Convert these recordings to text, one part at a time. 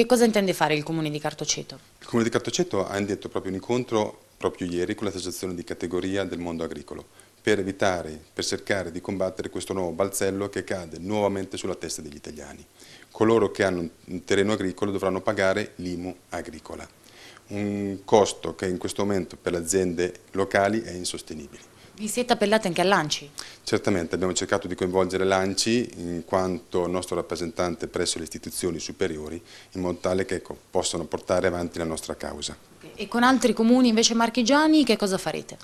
Che cosa intende fare il Comune di Cartoceto? Il Comune di Cartoceto ha indetto proprio un incontro proprio ieri con l'associazione di categoria del mondo agricolo per evitare, per cercare di combattere questo nuovo balzello che cade nuovamente sulla testa degli italiani. Coloro che hanno un terreno agricolo dovranno pagare l'IMU agricola, un costo che in questo momento per le aziende locali è insostenibile. Vi siete appellati anche a Lanci? Certamente, abbiamo cercato di coinvolgere l'ANCI in quanto nostro rappresentante presso le istituzioni superiori in modo tale che ecco, possano portare avanti la nostra causa. E con altri comuni invece marchigiani che cosa farete?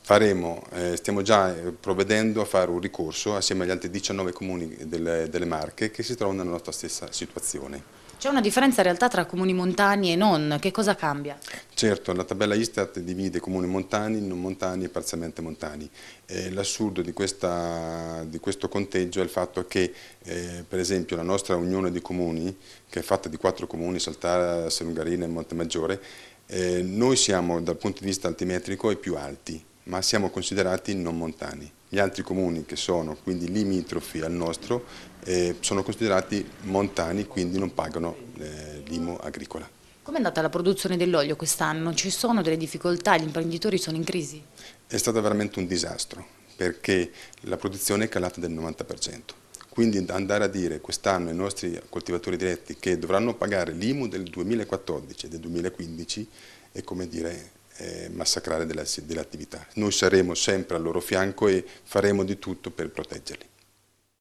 Faremo, eh, stiamo già eh, provvedendo a fare un ricorso assieme agli altri 19 comuni delle, delle Marche che si trovano nella nostra stessa situazione. C'è una differenza in realtà tra comuni montani e non, che cosa cambia? Certo, la tabella Istat divide comuni montani, non montani e parzialmente montani. Eh, L'assurdo di, di, questo conteggio è il fatto che, eh, per esempio, la nostra unione di comuni, che è fatta di quattro comuni, Saltara, Selungarina e Montemaggiore, eh, noi siamo dal punto di vista altimetrico i più alti, ma siamo considerati non montani. Gli altri comuni che sono quindi limitrofi al nostro eh, sono considerati montani, quindi non pagano eh, l'IMO agricola. Com'è andata la produzione dell'olio quest'anno? Ci sono delle difficoltà? Gli imprenditori sono in crisi? È stato veramente un disastro perché la produzione è calata del 90%. Quindi andare a dire quest'anno ai nostri coltivatori diretti che dovranno pagare l'IMU del 2014 e del 2015 è come dire eh, massacrare dell'attività. Dell Noi saremo sempre al loro fianco e faremo di tutto per proteggerli.